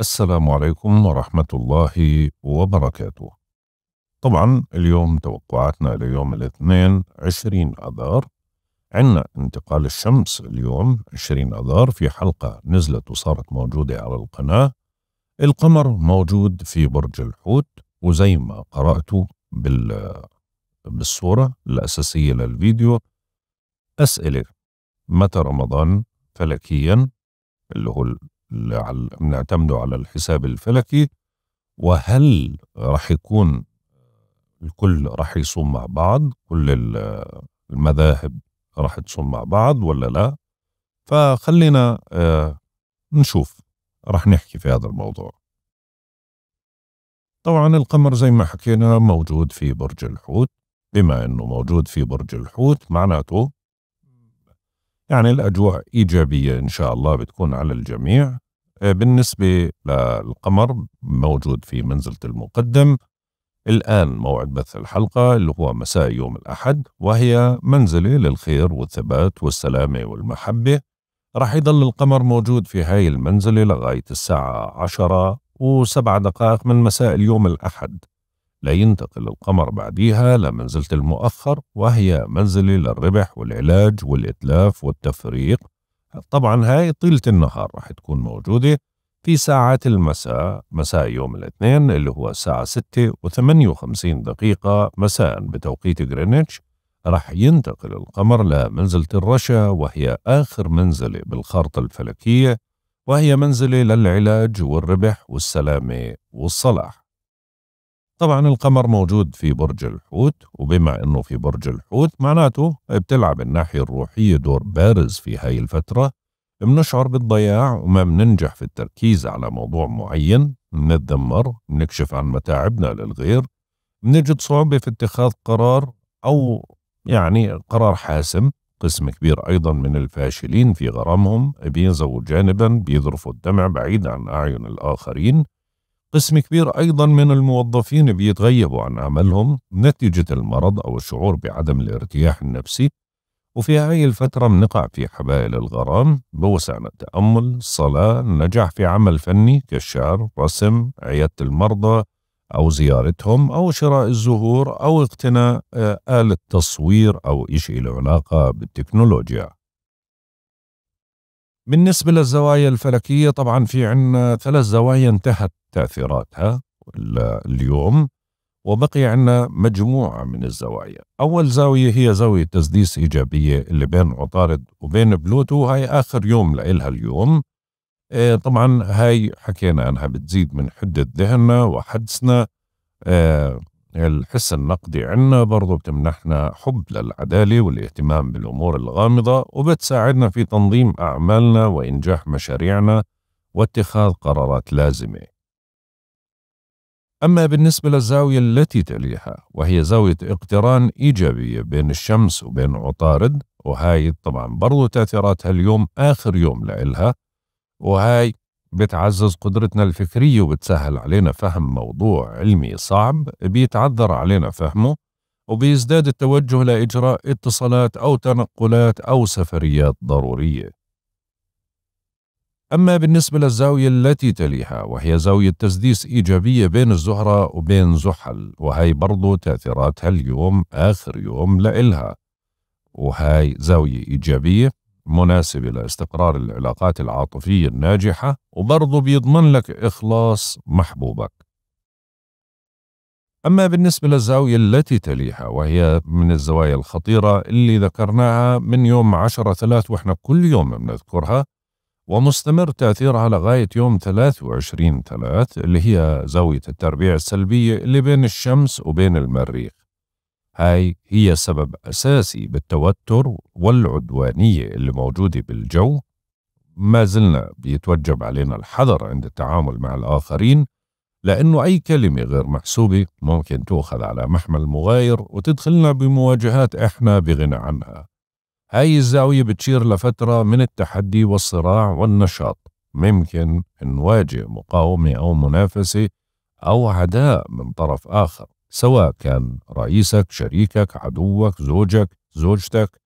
السلام عليكم ورحمة الله وبركاته طبعا اليوم توقعاتنا ليوم الاثنين 20 أذار عندنا انتقال الشمس اليوم 20 أذار في حلقة نزلت وصارت موجودة على القناة القمر موجود في برج الحوت وزي ما قرأتوا بال بالصورة الأساسية للفيديو أسئلة متى رمضان فلكيا اللي هو بنعتمده على الحساب الفلكي وهل راح يكون الكل راح يصوم مع بعض كل المذاهب راح تصوم مع بعض ولا لا فخلينا آه، نشوف راح نحكي في هذا الموضوع طبعا القمر زي ما حكينا موجود في برج الحوت بما انه موجود في برج الحوت معناته يعني الأجواء إيجابية إن شاء الله بتكون على الجميع آه، بالنسبة للقمر موجود في منزلة المقدم الآن موعد بث الحلقة اللي هو مساء يوم الأحد وهي منزلة للخير والثبات والسلامة والمحبة راح يضل القمر موجود في هاي المنزلة لغاية الساعة عشرة وسبع دقائق من مساء اليوم الأحد لا ينتقل القمر بعديها لمنزلة المؤخر وهي منزلة للربح والعلاج والإتلاف والتفريق طبعا هاي طيلة النهار راح تكون موجودة في ساعات المساء مساء يوم الاثنين اللي هو الساعة 6 و58 دقيقة مساء بتوقيت غرينتش راح ينتقل القمر لمنزلة الرشا وهي آخر منزلة بالخارطة الفلكية وهي منزلة للعلاج والربح والسلامة والصلاح طبعا القمر موجود في برج الحوت وبما انه في برج الحوت معناته بتلعب الناحية الروحية دور بارز في هاي الفترة بنشعر بالضياع وما بننجح في التركيز على موضوع معين بنتذمر بنكشف عن متاعبنا للغير بنجد صعوبة في اتخاذ قرار أو يعني قرار حاسم قسم كبير أيضا من الفاشلين في غرامهم بينزووا جانبا بيذرفوا الدمع بعيد عن أعين الآخرين قسم كبير أيضا من الموظفين بيتغيبوا عن عملهم نتيجة المرض أو الشعور بعدم الارتياح النفسي وفي هاي الفترة بنقع في حبائل الغرام بوسعنا التأمل، الصلاة، النجاح في عمل فني كالشعر، رسم، عيادة المرضى أو زيارتهم أو شراء الزهور أو اقتناء آه، آلة تصوير أو إشي له علاقة بالتكنولوجيا. بالنسبة للزوايا الفلكية طبعا في عنا ثلاث زوايا انتهت تاثيراتها اليوم وبقي عندنا مجموعة من الزوايا أول زاوية هي زاوية تسديس إيجابية اللي بين عطارد وبين بلوتو هاي آخر يوم لإلها اليوم آه، طبعا هاي حكينا انها بتزيد من حدة ذهننا وحدسنا آه، الحس النقدي عنا برضو بتمنحنا حب للعدالة والاهتمام بالأمور الغامضة وبتساعدنا في تنظيم أعمالنا وإنجاح مشاريعنا واتخاذ قرارات لازمة أما بالنسبة للزاوية التي تليها وهي زاوية اقتران إيجابية بين الشمس وبين عطارد وهاي طبعا برضو تأثيراتها اليوم آخر يوم لإلها وهاي بتعزز قدرتنا الفكرية وبتسهل علينا فهم موضوع علمي صعب بيتعذر علينا فهمه وبيزداد التوجه لإجراء اتصالات أو تنقلات أو سفريات ضرورية أما بالنسبة للزاوية التي تليها وهي زاوية تسديس إيجابية بين الزهرة وبين زحل وهي برضو تأثيراتها اليوم آخر يوم لإلها وهي زاوية إيجابية مناسبة لاستقرار العلاقات العاطفية الناجحة وبرضو بيضمن لك إخلاص محبوبك أما بالنسبة للزاوية التي تليها وهي من الزوايا الخطيرة اللي ذكرناها من يوم 10 ثلاث وإحنا كل يوم بنذكرها ومستمر تأثيرها لغاية يوم 23 3 اللي هي زاوية التربيع السلبية اللي بين الشمس وبين المريخ هاي هي سبب أساسي بالتوتر والعدوانية اللي موجودة بالجو ما زلنا بيتوجب علينا الحذر عند التعامل مع الآخرين لأنه أي كلمة غير محسوبة ممكن تؤخذ على محمل مغاير وتدخلنا بمواجهات إحنا بغنى عنها هاي الزاوية بتشير لفترة من التحدي والصراع والنشاط ممكن نواجه مقاومة أو منافسة أو عداء من طرف آخر سواء كان رئيسك شريكك عدوك زوجك زوجتك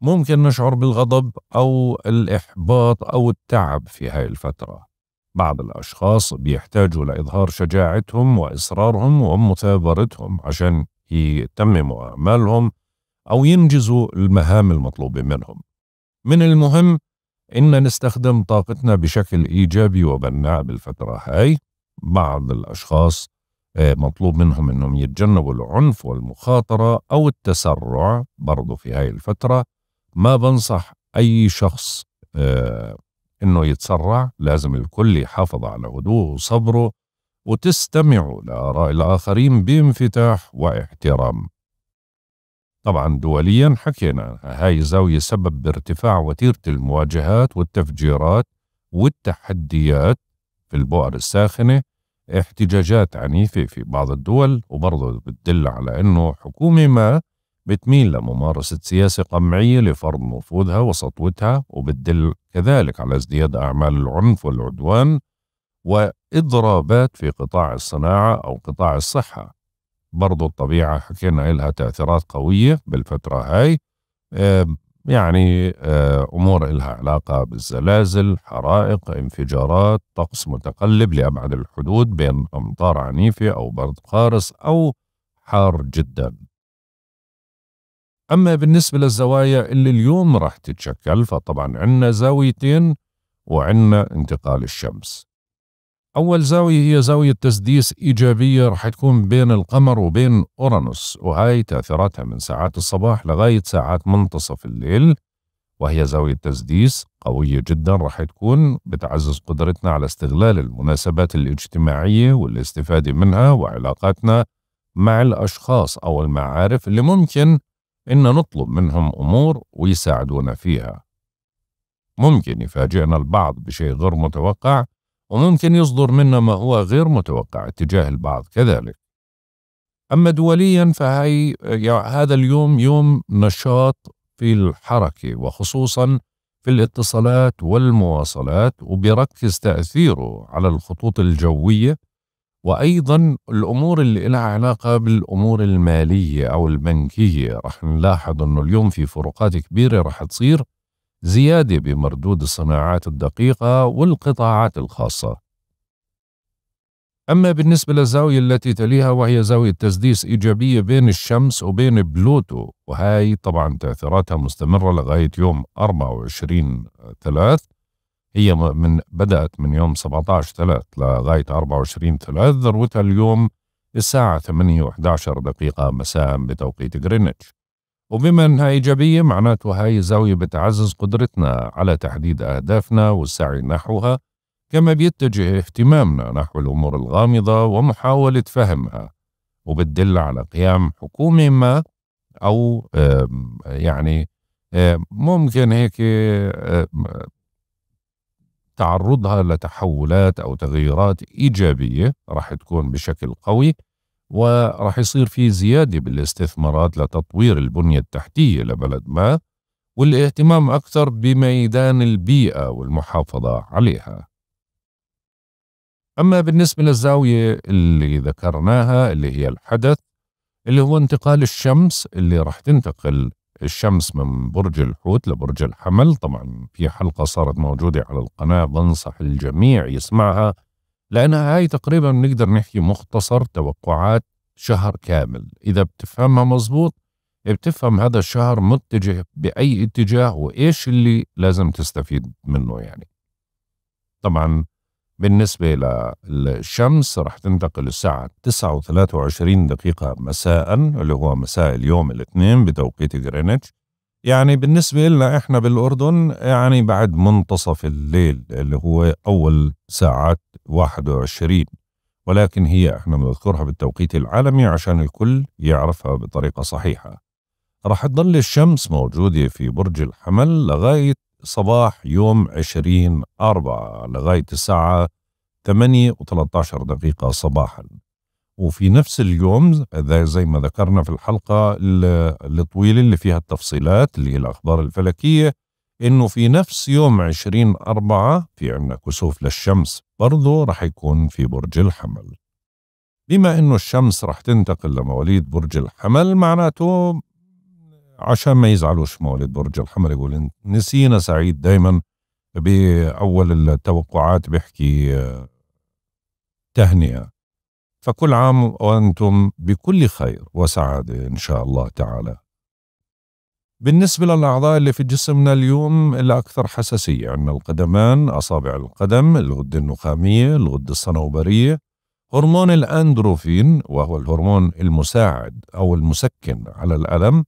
ممكن نشعر بالغضب أو الإحباط أو التعب في هاي الفترة بعض الأشخاص بيحتاجوا لإظهار شجاعتهم وإصرارهم ومثابرتهم عشان يتمموا أعمالهم أو ينجزوا المهام المطلوبة منهم من المهم إن نستخدم طاقتنا بشكل إيجابي وبناء بالفترة هاي بعض الأشخاص آه، مطلوب منهم أنهم يتجنبوا العنف والمخاطرة أو التسرع برضو في هاي الفترة ما بنصح أي شخص آه، أنه يتسرع لازم الكل يحافظ على هدوءه وصبره وتستمعوا لآراء الآخرين بانفتاح واحترام طبعا دوليا حكينا هاي الزاوية سبب بارتفاع وتيرة المواجهات والتفجيرات والتحديات في البؤر الساخنة احتجاجات عنيفة في بعض الدول وبرضه بتدل على أنه حكومة ما بتميل لممارسة سياسة قمعية لفرض نفوذها وسطوتها وبتدل كذلك على ازدياد أعمال العنف والعدوان وإضرابات في قطاع الصناعة أو قطاع الصحة برضو الطبيعة حكينا لها تأثيرات قوية بالفترة هاي يعني أمور لها علاقة بالزلازل حرائق انفجارات طقس متقلب لأبعد الحدود بين أمطار عنيفة أو برد قارس أو حار جدا أما بالنسبة للزوايا اللي اليوم راح تتشكل فطبعا عندنا زاويتين وعندنا انتقال الشمس أول زاوية هي زاوية تسديس إيجابية رح تكون بين القمر وبين أورانوس وهاي تأثيراتها من ساعات الصباح لغاية ساعات منتصف الليل وهي زاوية تسديس قوية جدا رح تكون بتعزز قدرتنا على استغلال المناسبات الاجتماعية والاستفادة منها وعلاقاتنا مع الأشخاص أو المعارف اللي ممكن إن نطلب منهم أمور ويساعدونا فيها ممكن يفاجئنا البعض بشيء غير متوقع وممكن يصدر منا ما هو غير متوقع اتجاه البعض كذلك أما دوليا فهي هذا اليوم يوم نشاط في الحركة وخصوصا في الاتصالات والمواصلات وبركز تأثيره على الخطوط الجوية وأيضا الأمور اللي لها علاقة بالأمور المالية أو البنكية رح نلاحظ أنه اليوم في فروقات كبيرة رح تصير زيادة بمردود الصناعات الدقيقة والقطاعات الخاصة. أما بالنسبة للزاوية التي تليها وهي زاوية تسديس إيجابية بين الشمس وبين بلوتو وهاي طبعا تأثيراتها مستمرة لغاية يوم 24 3 هي من بدأت من يوم 17 3 لغاية 24 3 ذروتها اليوم الساعة 8 و11 دقيقة مساء بتوقيت غرينتش وبما انها ايجابيه معناته هاي الزاويه بتعزز قدرتنا على تحديد اهدافنا والسعي نحوها كما بيتجه اهتمامنا نحو الامور الغامضه ومحاوله فهمها وبتدل على قيام حكومه ما او يعني ممكن هيك تعرضها لتحولات او تغييرات ايجابيه راح تكون بشكل قوي وراح يصير في زيادة بالاستثمارات لتطوير البنية التحتية لبلد ما والاهتمام أكثر بميدان البيئة والمحافظة عليها أما بالنسبة للزاوية اللي ذكرناها اللي هي الحدث اللي هو انتقال الشمس اللي راح تنتقل الشمس من برج الحوت لبرج الحمل طبعا في حلقة صارت موجودة على القناة بنصح الجميع يسمعها لأنها هاي تقريبا بنقدر نحكي مختصر توقعات شهر كامل إذا بتفهمها مزبوط بتفهم هذا الشهر متجه بأي اتجاه وإيش اللي لازم تستفيد منه يعني طبعا بالنسبة للشمس رح تنتقل الساعة 9.23 دقيقة مساء اللي هو مساء اليوم الاثنين بتوقيت غرينتش يعني بالنسبة لنا احنا بالأردن يعني بعد منتصف الليل اللي هو أول ساعات 21 ولكن هي احنا بنذكرها بالتوقيت العالمي عشان الكل يعرفها بطريقة صحيحة رح تضل الشمس موجودة في برج الحمل لغاية صباح يوم 20 أربعة لغاية الساعة 8 و13 دقيقة صباحاً وفي نفس اليوم زي ما ذكرنا في الحلقة الطويلة اللي فيها التفصيلات اللي هي الأخبار الفلكية إنه في نفس يوم 20 أربعة في عنا كسوف للشمس برضه رح يكون في برج الحمل بما إنه الشمس رح تنتقل لمواليد برج الحمل معناته عشان ما يزعلوش مواليد برج الحمل يقول نسينا سعيد دايما بأول التوقعات بيحكي آه، تهنئة فكل عام وأنتم بكل خير وسعادة إن شاء الله تعالى بالنسبة للأعضاء اللي في جسمنا اليوم الأكثر حساسية عندنا القدمان أصابع القدم الغدة النخامية الغدة الصنوبرية هرمون الأندروفين وهو الهرمون المساعد أو المسكن على الألم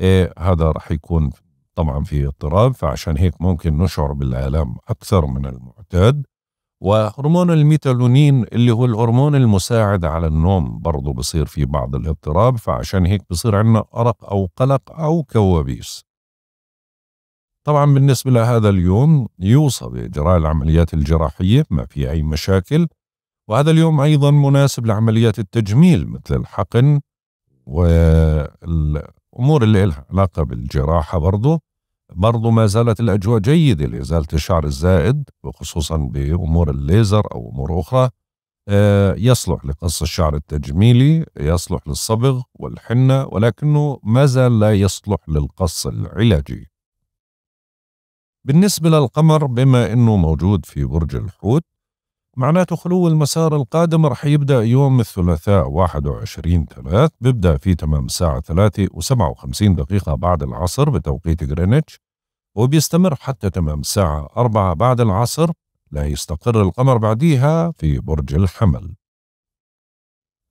إيه هذا رح يكون طبعا في اضطراب فعشان هيك ممكن نشعر بالآلام أكثر من المعتاد وهرمون الميتالونين اللي هو الهرمون المساعد على النوم برضه بصير في بعض الاضطراب فعشان هيك بصير عندنا أرق أو قلق أو كوابيس طبعا بالنسبة لهذا اليوم يوصى بإجراء العمليات الجراحية ما في أي مشاكل وهذا اليوم أيضا مناسب لعمليات التجميل مثل الحقن والأمور اللي لها علاقة بالجراحة برضه برضو ما زالت الأجواء جيدة لإزالة الشعر الزائد وخصوصا بأمور الليزر أو أمور أخرى آه، يصلح لقص الشعر التجميلي يصلح للصبغ والحنة ولكنه ما زال لا يصلح للقص العلاجي بالنسبة للقمر بما أنه موجود في برج الحوت معناته خلو المسار القادم رح يبدأ يوم الثلاثاء 21 3 بيبدأ في تمام الساعة 3 و57 دقيقة بعد العصر بتوقيت غرينتش وبيستمر حتى تمام الساعة أربعة بعد العصر ليستقر القمر بعديها في برج الحمل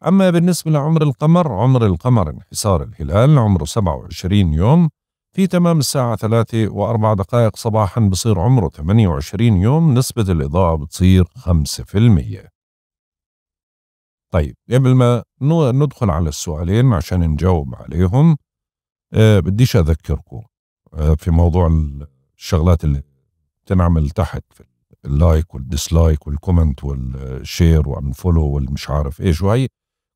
أما بالنسبة لعمر القمر عمر القمر انحسار الهلال عمره 27 يوم في تمام الساعة 3 و4 دقائق صباحا بصير عمره 28 يوم نسبة الإضاءة بتصير 5% طيب قبل ما ندخل على السؤالين عشان نجاوب عليهم أه بديش أذكركم آه، في موضوع الشغلات اللي تنعمل تحت في اللايك والديسلايك والكومنت والشير والفولو والمش عارف ايش وهي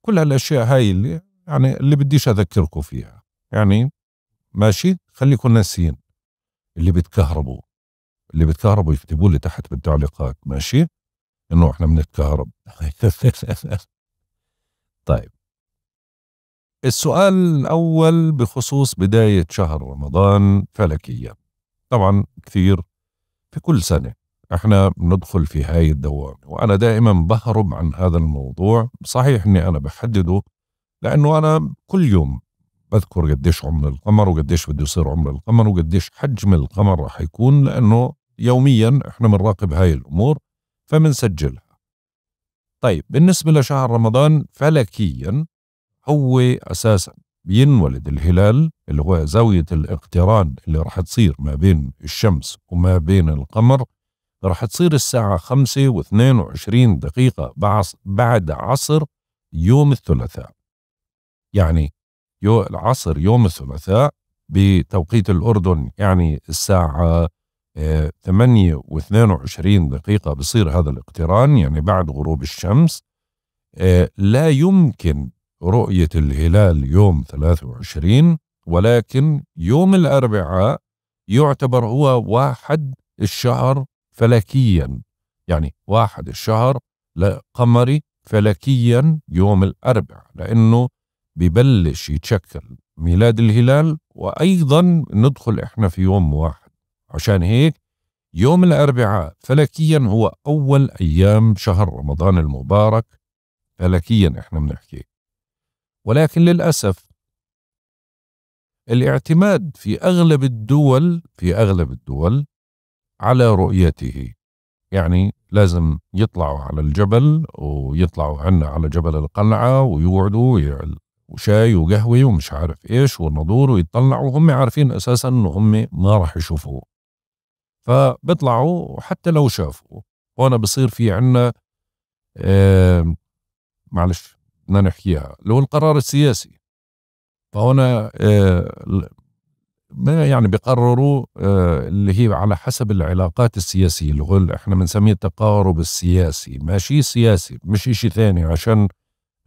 كل هالاشياء هاي اللي يعني اللي بديش اذكركم فيها يعني ماشي خليكم ناسيين اللي بتكهربوا اللي بتكهربوا يكتبوا لي تحت بالتعليقات ماشي انه احنا بنتكهرب طيب السؤال الأول بخصوص بداية شهر رمضان فلكيا طبعا كثير في كل سنة احنا بندخل في هاي الدوامة وأنا دائما بهرب عن هذا الموضوع صحيح أني أنا بحدده لأنه أنا كل يوم بذكر قديش عمر القمر وقديش بده يصير عمر القمر وقديش حجم القمر راح يكون لأنه يوميا احنا بنراقب هاي الأمور فبنسجلها طيب بالنسبة لشهر رمضان فلكيا هو اساسا بينولد الهلال اللي هو زاوية الاقتران اللي راح تصير ما بين الشمس وما بين القمر راح تصير الساعة 5 و22 دقيقة بعد عصر يوم الثلاثاء يعني يو العصر يوم الثلاثاء بتوقيت الأردن يعني الساعة 8 آه، و22 دقيقة بصير هذا الاقتران يعني بعد غروب الشمس آه، لا يمكن رؤية الهلال يوم 23 ولكن يوم الأربعاء يعتبر هو واحد الشهر فلكيا يعني واحد الشهر قمري فلكيا يوم الأربعاء لأنه ببلش يتشكل ميلاد الهلال وأيضا ندخل إحنا في يوم واحد عشان هيك يوم الأربعاء فلكيا هو أول أيام شهر رمضان المبارك فلكيا إحنا بنحكي ولكن للأسف الاعتماد في أغلب الدول في أغلب الدول على رؤيته يعني لازم يطلعوا على الجبل ويطلعوا عنا على جبل القلعة ويقعدوا وشاي وقهوة ومش عارف إيش ونضور ويطلعوا وهم عارفين أساسا إنه هم ما راح يشوفوه فبيطلعوا حتى لو شافوا هون بصير في عنا معلش بدنا نحكيها اللي هو القرار السياسي فهنا آه، ما يعني بيقرروا آه، اللي هي على حسب العلاقات السياسية اللي هو احنا بنسميه التقارب السياسي ماشي سياسي مش اشي ثاني عشان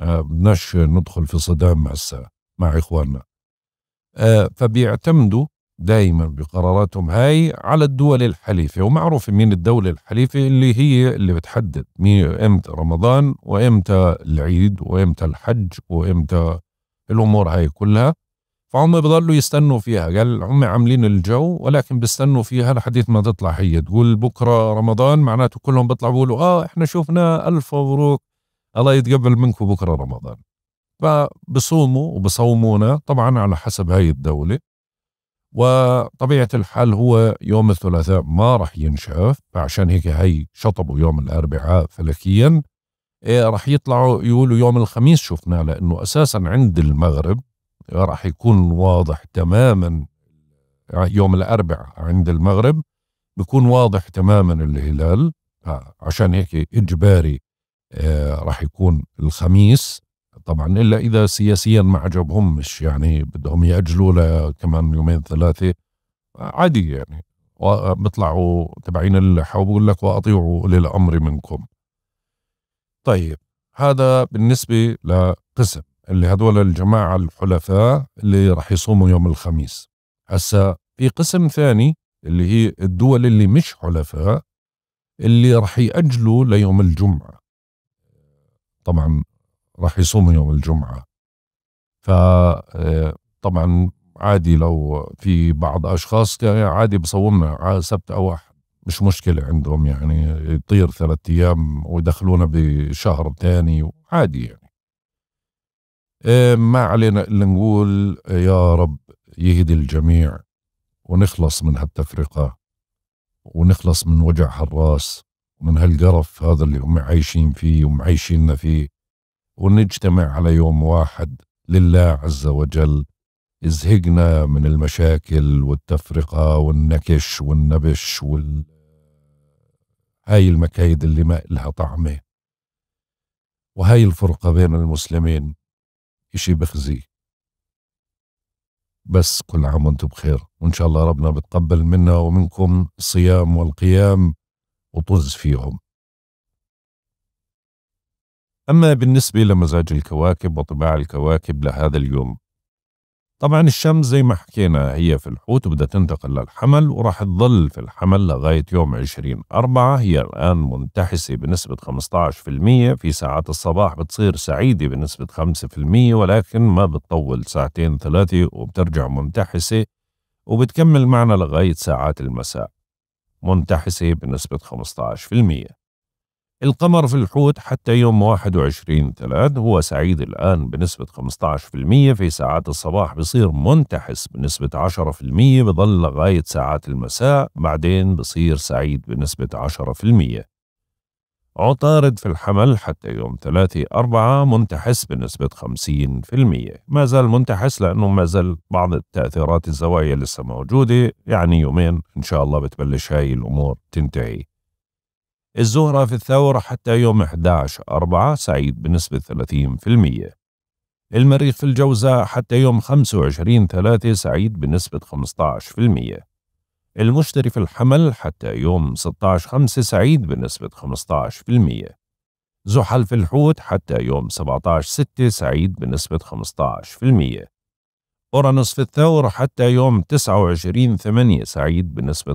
آه، بدناش ندخل في صدام مع مع اخواننا فبيعتمدوا دايما بقراراتهم هاي على الدول الحليفة ومعروف مين الدولة الحليفة اللي هي اللي بتحدد مين امتى رمضان وامتى العيد وامتى الحج وامتى الامور هاي كلها فهم بضلوا يستنوا فيها قال هم عاملين الجو ولكن بيستنوا فيها لحديث ما تطلع هي تقول بكره رمضان معناته كلهم بيطلعوا بيقولوا اه احنا شفنا الف مبروك الله يتقبل منكم بكره رمضان فبصوموا وبصومونا طبعا على حسب هاي الدوله وطبيعة الحال هو يوم الثلاثاء ما راح ينشاف فعشان هيك هي شطبوا يوم الأربعاء فلكيا إيه راح يطلعوا يقولوا يوم الخميس شفنا لأنه أساسا عند المغرب إيه، راح يكون واضح تماما يوم الأربعاء عند المغرب بيكون واضح تماما الهلال آه، عشان هيك إجباري إيه، راح يكون الخميس طبعا الا اذا سياسيا ما عجبهمش يعني بدهم ياجلوا لها كمان يومين ثلاثه عادي يعني بيطلعوا تبعين اللحى وبقول لك واطيعوا اولي الامر منكم. طيب هذا بالنسبه لقسم اللي هذول الجماعه الحلفاء اللي راح يصوموا يوم الخميس. هسا في قسم ثاني اللي هي الدول اللي مش حلفاء اللي راح ياجلوا ليوم الجمعه. طبعا راح يصوموا يوم الجمعة فطبعا آه، عادي لو في بعض أشخاص عادي بصومنا سبت أو أحد مش مشكلة عندهم يعني يطير ثلاثة أيام ويدخلونا بشهر تاني عادي يعني آه، ما علينا إلا نقول يا رب يهدي الجميع ونخلص من هالتفرقة ونخلص من وجع هالراس ومن هالقرف هذا اللي هم عايشين فيه ومعيشيننا فيه ونجتمع على يوم واحد لله عز وجل زهقنا من المشاكل والتفرقة والنكش والنبش وال هاي المكايد اللي ما إلها طعمة وهاي الفرقة بين المسلمين إشي بخزي بس كل عام وانتم بخير وإن شاء الله ربنا بتقبل منا ومنكم الصيام والقيام وطز فيهم أما بالنسبة لمزاج الكواكب وطباع الكواكب لهذا اليوم طبعا الشمس زي ما حكينا هي في الحوت وبدها تنتقل للحمل وراح تظل في الحمل لغاية يوم عشرين أربعة هي الآن منتحسة بنسبة 15% في ساعات الصباح بتصير سعيدة بنسبة 5% ولكن ما بتطول ساعتين ثلاثة وبترجع منتحسة وبتكمل معنا لغاية ساعات المساء منتحسة بنسبة 15% القمر في الحوت حتى يوم 21 3 هو سعيد الآن بنسبة 15% في ساعات الصباح بصير منتحس بنسبة 10% بظل لغاية ساعات المساء بعدين بصير سعيد بنسبة 10% عطارد في الحمل حتى يوم 3 4 منتحس بنسبة 50% ما زال منتحس لأنه ما زال بعض التأثيرات الزوايا لسه موجودة يعني يومين إن شاء الله بتبلش هاي الأمور تنتهي الزهرة في الثورة حتى يوم 11 4 سعيد بنسبة 30% المريخ في الجوزاء حتى يوم 25 3 سعيد بنسبة 15% المشتري في الحمل حتى يوم 16 5 سعيد بنسبة 15% زحل في الحوت حتى يوم 17 6 سعيد بنسبة 15% أورانوس في الثور حتى يوم 29 8 سعيد بنسبة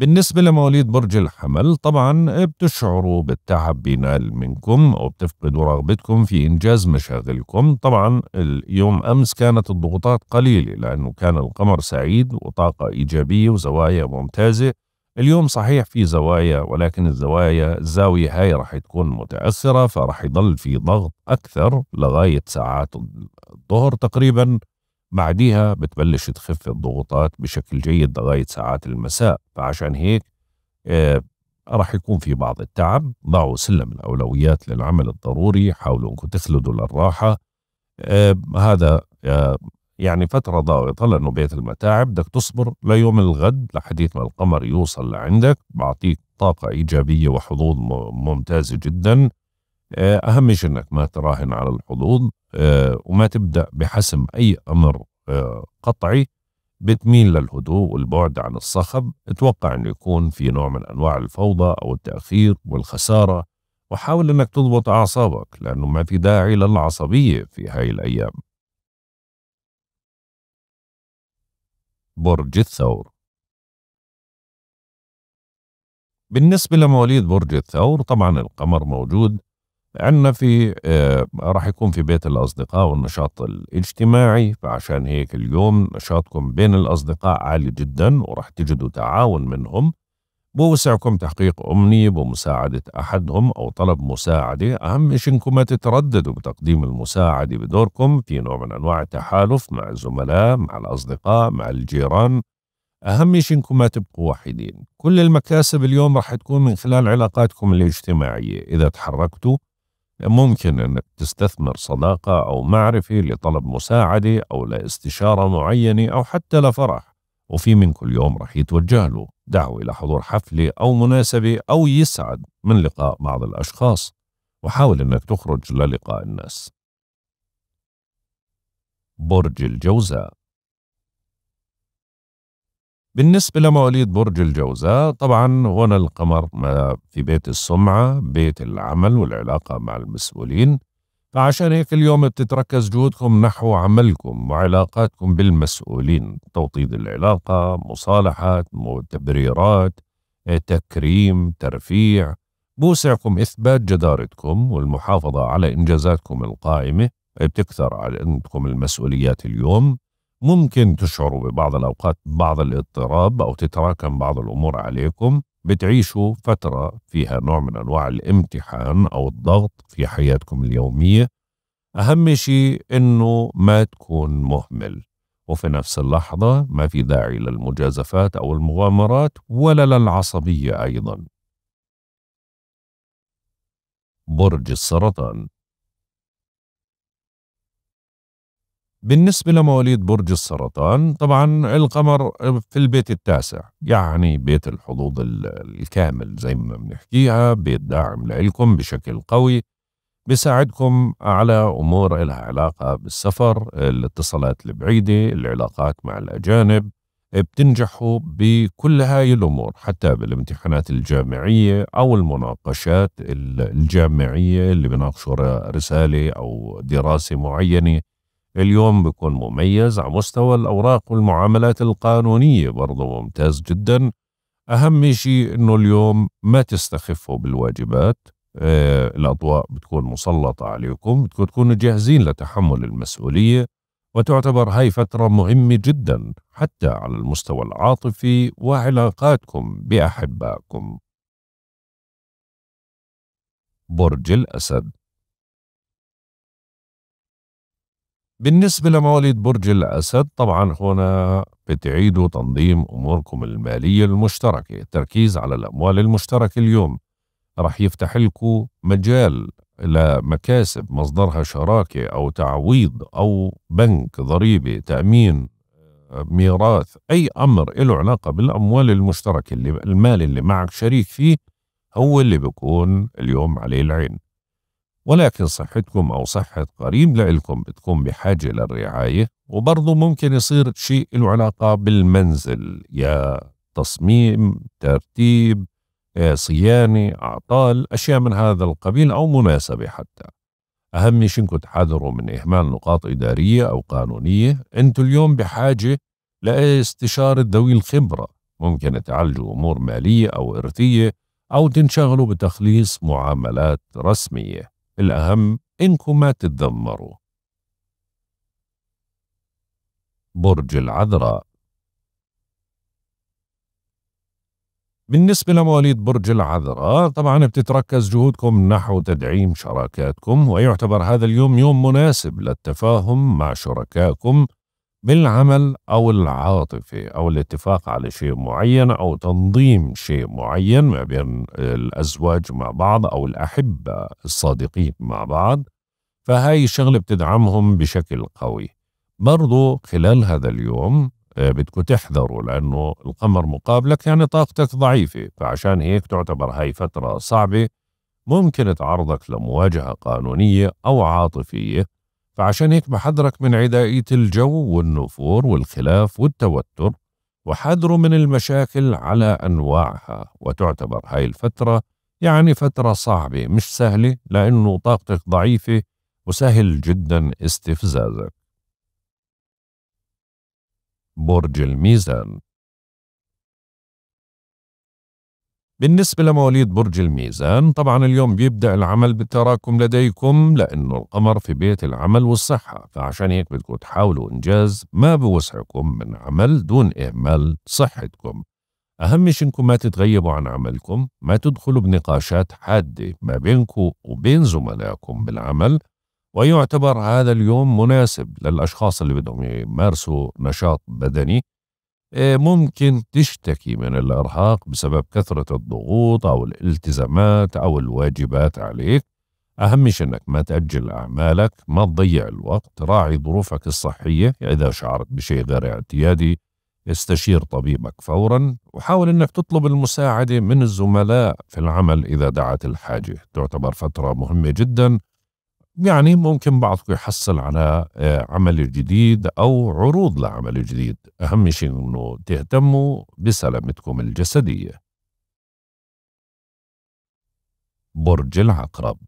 بالنسبة لمواليد برج الحمل طبعا بتشعروا بالتعب بينال منكم أو بتفقدوا رغبتكم في إنجاز مشاغلكم طبعا اليوم أمس كانت الضغوطات قليلة لأنه كان القمر سعيد وطاقة إيجابية وزوايا ممتازة اليوم صحيح في زوايا ولكن الزوايا الزاوية هاي رح تكون متأثرة فرح يضل في ضغط أكثر لغاية ساعات الظهر تقريبا بعديها بتبلش تخف الضغوطات بشكل جيد لغاية ساعات المساء فعشان هيك آه راح يكون في بعض التعب ضعوا سلم الأولويات للعمل الضروري حاولوا أنكم تخلدوا للراحة آه هذا آه يعني فترة ضاغطة لأنه بيت المتاعب بدك تصبر ليوم الغد لحديث ما القمر يوصل لعندك بعطيك طاقة إيجابية وحظوظ ممتازة جدا آه، أهم شيء أنك ما تراهن على الحظوظ آه، وما تبدأ بحسم أي أمر آه، قطعي بتميل للهدوء والبعد عن الصخب اتوقع انه يكون في نوع من انواع الفوضى او التاخير والخساره وحاول انك تضبط اعصابك لانه ما في داعي للعصبيه في هاي الايام برج الثور بالنسبة لمواليد برج الثور طبعا القمر موجود عندنا في آه، راح يكون في بيت الأصدقاء والنشاط الاجتماعي فعشان هيك اليوم نشاطكم بين الأصدقاء عالي جدا وراح تجدوا تعاون منهم بوسعكم تحقيق أمنية بمساعدة أحدهم أو طلب مساعدة أهم شيء أنكم ما تترددوا بتقديم المساعدة بدوركم في نوع من أنواع التحالف مع الزملاء مع الأصدقاء مع الجيران أهم شيء أنكم ما تبقوا وحيدين كل المكاسب اليوم راح تكون من خلال علاقاتكم الاجتماعية إذا تحركتوا ممكن أنك تستثمر صداقة أو معرفة لطلب مساعدة أو لاستشارة معينة أو حتى لفرح وفي من كل يوم رح يتوجه له دعوة لحضور حفلة أو مناسبة أو يسعد من لقاء بعض الأشخاص وحاول أنك تخرج للقاء الناس برج الجوزاء بالنسبة لمواليد برج الجوزاء طبعا هنا القمر في بيت السمعة بيت العمل والعلاقة مع المسؤولين فعشان هيك اليوم بتتركز جهودكم نحو عملكم وعلاقاتكم بالمسؤولين توطيد العلاقة مصالحات تبريرات تكريم ترفيع بوسعكم إثبات جدارتكم والمحافظة على إنجازاتكم القائمة بتكثر على عندكم المسؤوليات اليوم ممكن تشعروا ببعض الأوقات بعض الاضطراب أو تتراكم بعض الأمور عليكم بتعيشوا فترة فيها نوع من أنواع الامتحان أو الضغط في حياتكم اليومية أهم شيء أنه ما تكون مهمل وفي نفس اللحظة ما في داعي للمجازفات أو المغامرات ولا للعصبية أيضا برج السرطان بالنسبة لمواليد برج السرطان طبعا القمر في البيت التاسع يعني بيت الحظوظ الكامل زي ما بنحكيها بيت داعم لإلكم بشكل قوي بيساعدكم على أمور إلها علاقة بالسفر الاتصالات البعيدة العلاقات مع الأجانب بتنجحوا بكل هاي الأمور حتى بالامتحانات الجامعية أو المناقشات الجامعية اللي بناقشوا رسالة أو دراسة معينة اليوم بيكون مميز على مستوى الأوراق والمعاملات القانونية برضه ممتاز جدا أهم شيء إنه اليوم ما تستخفوا بالواجبات آه، الأضواء بتكون مسلطة عليكم بدكم تكونوا جاهزين لتحمل المسؤولية وتعتبر هاي فترة مهمة جدا حتى على المستوى العاطفي وعلاقاتكم بأحبائكم برج الأسد بالنسبة لمواليد برج الأسد طبعا هنا بتعيدوا تنظيم أموركم المالية المشتركة التركيز على الأموال المشتركة اليوم رح يفتح لكم مجال لمكاسب مصدرها شراكة أو تعويض أو بنك ضريبة تأمين ميراث أي أمر له علاقة بالأموال المشتركة اللي المال اللي معك شريك فيه هو اللي بيكون اليوم عليه العين ولكن صحتكم أو صحة قريب لإلكم بتكون بحاجة للرعاية وبرضه ممكن يصير شيء له علاقة بالمنزل يا تصميم ترتيب آه، صيانة أعطال أشياء من هذا القبيل أو مناسبة حتى أهم شيء إنكم تحذروا من إهمال نقاط إدارية أو قانونية أنتوا اليوم بحاجة لاستشارة ذوي الخبرة ممكن تعالجوا أمور مالية أو إرثية أو تنشغلوا بتخليص معاملات رسمية الأهم إنكم ما تتذمروا برج العذراء بالنسبة لمواليد برج العذراء طبعا بتتركز جهودكم نحو تدعيم شراكاتكم ويعتبر هذا اليوم يوم مناسب للتفاهم مع شركائكم بالعمل أو العاطفة أو الاتفاق على شيء معين أو تنظيم شيء معين ما بين الأزواج مع بعض أو الأحبة الصادقين مع بعض فهاي الشغلة بتدعمهم بشكل قوي برضو خلال هذا اليوم آه، بدكم تحذروا لأنه القمر مقابلك يعني طاقتك ضعيفة فعشان هيك تعتبر هاي فترة صعبة ممكن تعرضك لمواجهة قانونية أو عاطفية فعشان هيك بحذرك من عدائية الجو والنفور والخلاف والتوتر وحذره من المشاكل على أنواعها وتعتبر هاي الفترة يعني فترة صعبة مش سهلة لأنه طاقتك ضعيفة وسهل جدا استفزازك برج الميزان بالنسبة لمواليد برج الميزان طبعا اليوم بيبدأ العمل بالتراكم لديكم لأنه القمر في بيت العمل والصحة فعشان هيك بدكم تحاولوا إنجاز ما بوسعكم من عمل دون إهمال صحتكم أهم شيء إنكم ما تتغيبوا عن عملكم ما تدخلوا بنقاشات حادة ما بينكم وبين زملائكم بالعمل ويعتبر هذا اليوم مناسب للأشخاص اللي بدهم يمارسوا نشاط بدني آه، ممكن تشتكي من الإرهاق بسبب كثرة الضغوط أو الالتزامات أو الواجبات عليك أهم شيء أنك ما تأجل أعمالك ما تضيع الوقت راعي ظروفك الصحية إذا شعرت بشيء غير اعتيادي استشير طبيبك فورا وحاول أنك تطلب المساعدة من الزملاء في العمل إذا دعت الحاجة تعتبر فترة مهمة جدا يعني ممكن بعضكم يحصل على آه، عمل جديد أو عروض لعمل جديد أهم شيء أنه تهتموا بسلامتكم الجسدية برج العقرب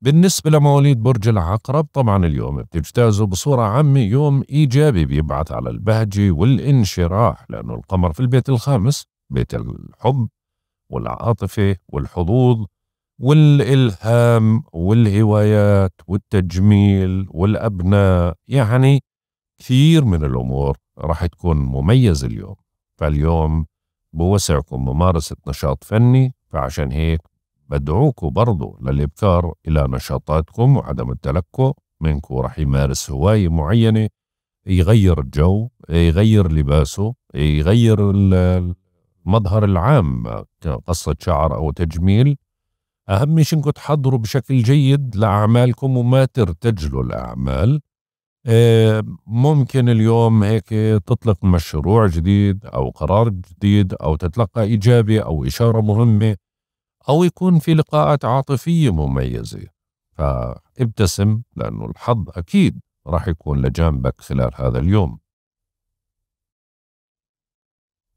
بالنسبة لمواليد برج العقرب طبعا اليوم بتجتازوا بصورة عامة يوم إيجابي بيبعث على البهجة والانشراح لأنه القمر في البيت الخامس بيت الحب والعاطفة والحظوظ والإلهام والهوايات والتجميل والأبناء يعني كثير من الأمور راح تكون مميزة اليوم فاليوم بوسعكم ممارسة نشاط فني فعشان هيك بدعوكم برضو للإبكار إلى نشاطاتكم وعدم التلكؤ منكم راح يمارس هواية معينة يغير الجو يغير لباسه يغير المظهر العام قصة شعر أو تجميل أهم شيء أنكم تحضروا بشكل جيد لأعمالكم وما ترتجلوا الأعمال آه، ممكن اليوم هيك تطلق مشروع جديد أو قرار جديد أو تتلقى إجابة أو إشارة مهمة أو يكون في لقاءات عاطفية مميزة فابتسم لأنه الحظ أكيد راح يكون لجانبك خلال هذا اليوم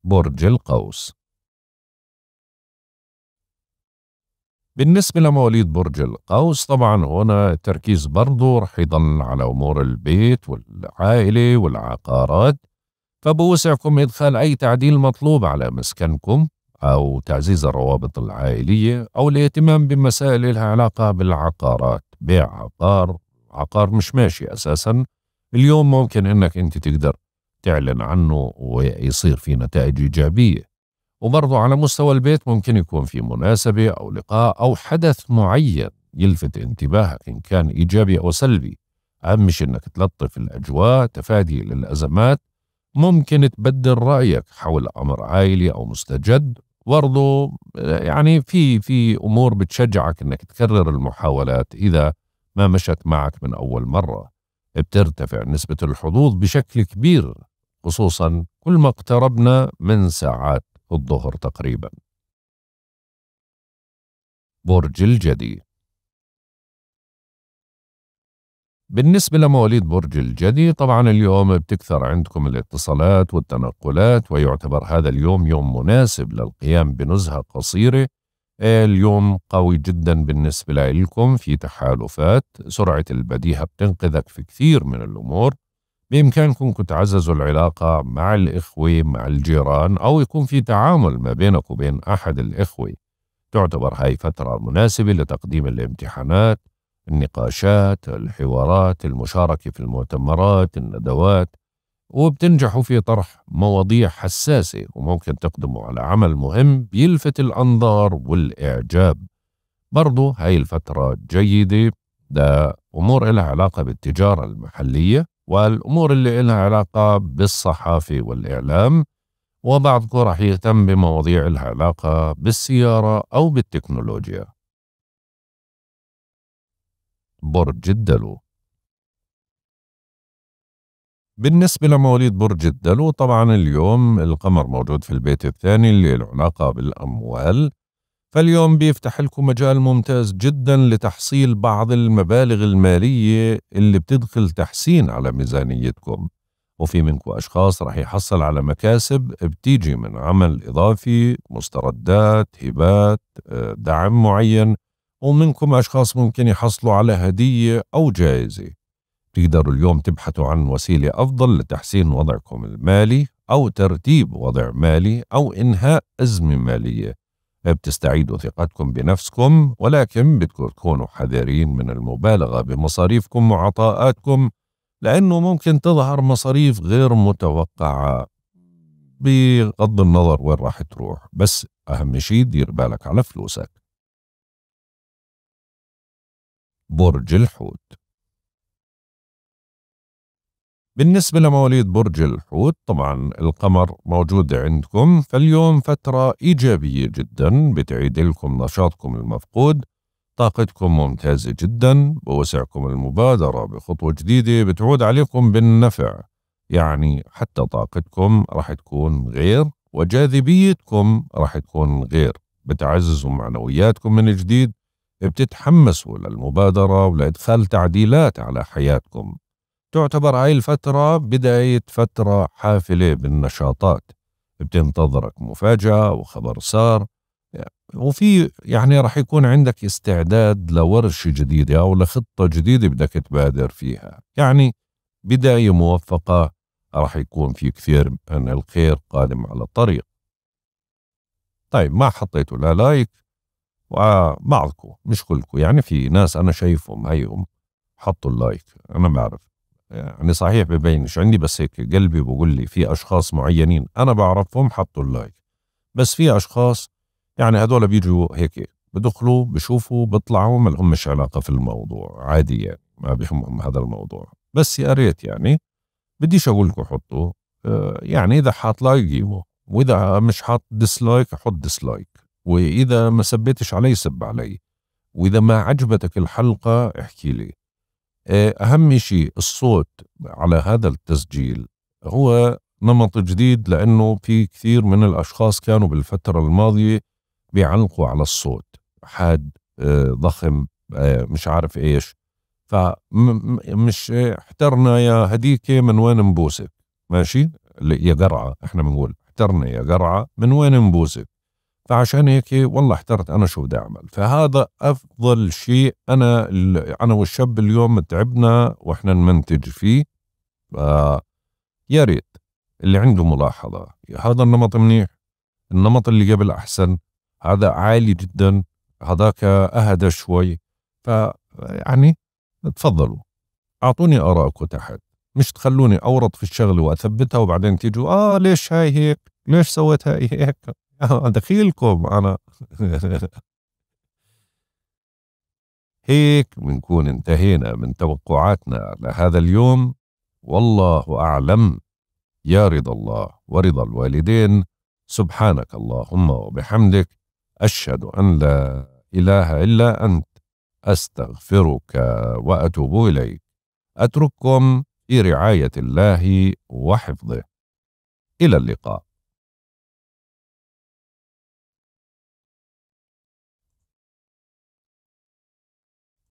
برج القوس بالنسبة لمواليد برج القوس طبعا هنا التركيز برضه رح يضل على أمور البيت والعائلة والعقارات فبوسعكم إدخال أي تعديل مطلوب على مسكنكم أو تعزيز الروابط العائلية أو الاهتمام بمسائل لها علاقة بالعقارات بيع عقار عقار مش ماشي أساسا اليوم ممكن أنك أنت تقدر تعلن عنه ويصير في نتائج إيجابية وبرضه على مستوى البيت ممكن يكون في مناسبة أو لقاء أو حدث معين يلفت انتباهك إن كان إيجابي أو سلبي أهم شيء إنك تلطف الأجواء تفادي للأزمات ممكن تبدل رأيك حول أمر عائلي أو مستجد برضه يعني في في أمور بتشجعك إنك تكرر المحاولات إذا ما مشت معك من أول مرة بترتفع نسبة الحظوظ بشكل كبير خصوصا كل ما اقتربنا من ساعات الظهر تقريبا برج الجدي بالنسبة لمواليد برج الجدي طبعا اليوم بتكثر عندكم الاتصالات والتنقلات ويعتبر هذا اليوم يوم مناسب للقيام بنزهة قصيرة اليوم قوي جدا بالنسبة لكم في تحالفات سرعة البديهة بتنقذك في كثير من الأمور بإمكانكم تعززوا العلاقة مع الإخوة مع الجيران أو يكون في تعامل ما بينك وبين أحد الإخوة تعتبر هاي فترة مناسبة لتقديم الامتحانات النقاشات الحوارات المشاركة في المؤتمرات الندوات وبتنجحوا في طرح مواضيع حساسة وممكن تقدموا على عمل مهم بيلفت الأنظار والإعجاب برضو هاي الفترة جيدة لأمور لها علاقة بالتجارة المحلية والأمور اللي لها علاقة بالصحافة والإعلام وبعضكم راح يهتم بمواضيع لها علاقة بالسيارة أو بالتكنولوجيا برج الدلو بالنسبة لمواليد برج الدلو طبعا اليوم القمر موجود في البيت الثاني اللي له علاقة بالأموال فاليوم بيفتح لكم مجال ممتاز جدا لتحصيل بعض المبالغ المالية اللي بتدخل تحسين على ميزانيتكم وفي منكم أشخاص رح يحصل على مكاسب بتيجي من عمل إضافي مستردات هبات آه، دعم معين ومنكم أشخاص ممكن يحصلوا على هدية أو جائزة تقدروا اليوم تبحثوا عن وسيلة أفضل لتحسين وضعكم المالي أو ترتيب وضع مالي أو إنهاء أزمة مالية بتستعيدوا ثقتكم بنفسكم ولكن بدكم تكونوا حذرين من المبالغة بمصاريفكم وعطاءاتكم لأنه ممكن تظهر مصاريف غير متوقعة بغض النظر وين راح تروح بس أهم شيء دير بالك على فلوسك برج الحوت بالنسبة لمواليد برج الحوت طبعا القمر موجود عندكم فاليوم فترة إيجابية جدا بتعيد لكم نشاطكم المفقود طاقتكم ممتازة جدا بوسعكم المبادرة بخطوة جديدة بتعود عليكم بالنفع يعني حتى طاقتكم راح تكون غير وجاذبيتكم راح تكون غير بتعززوا معنوياتكم من جديد بتتحمسوا للمبادرة ولإدخال تعديلات على حياتكم تعتبر هاي الفترة بداية فترة حافلة بالنشاطات بتنتظرك مفاجأة وخبر سار وفي يعني رح يكون عندك استعداد لورشة جديدة أو لخطة جديدة بدك تبادر فيها يعني بداية موفقة رح يكون في كثير من الخير قادم على الطريق طيب ما حطيتوا لا لايك وبعضكم مش كلكم يعني في ناس أنا شايفهم هيهم حطوا اللايك أنا بعرف يعني صحيح ببينش عندي بس هيك قلبي بقول لي في اشخاص معينين انا بعرفهم حطوا اللايك بس في اشخاص يعني هدول بيجوا هيك بدخلوا بشوفوا بيطلعوا ما لهمش علاقه في الموضوع عادي يعني ما بهمهم هذا الموضوع بس يا ريت يعني بديش اقول لكم حطوا آه، يعني اذا حاط لايك جيبه واذا مش حاط ديسلايك حط ديسلايك واذا ما سبيتش علي سب علي واذا ما عجبتك الحلقه احكي لي آه، أهم شيء الصوت على هذا التسجيل هو نمط جديد لأنه في كثير من الأشخاص كانوا بالفترة الماضية بيعلقوا على الصوت حاد آه، ضخم آه، مش عارف إيش فمش احترنا يا هديك من وين نبوسك ماشي يا قرعة احنا بنقول احترنا يا قرعة من وين نبوسك فعشان هيك والله احترت انا شو بدي اعمل فهذا افضل شيء انا انا والشاب اليوم تعبنا واحنا نمنتج فيه ف يا ريت اللي عنده ملاحظه هذا النمط منيح النمط اللي قبل احسن هذا عالي جدا هذاك اهدى شوي ف يعني تفضلوا اعطوني ارائكم تحت مش تخلوني اورط في الشغله واثبتها وبعدين تيجوا اه ليش هاي هيك ليش سويت هاي هيك دخيلكم انا هيك بنكون انتهينا من توقعاتنا لهذا اليوم والله اعلم يا رضا الله ورضا الوالدين سبحانك اللهم وبحمدك اشهد ان لا اله الا انت استغفرك واتوب اليك اترككم في رعايه الله وحفظه الى اللقاء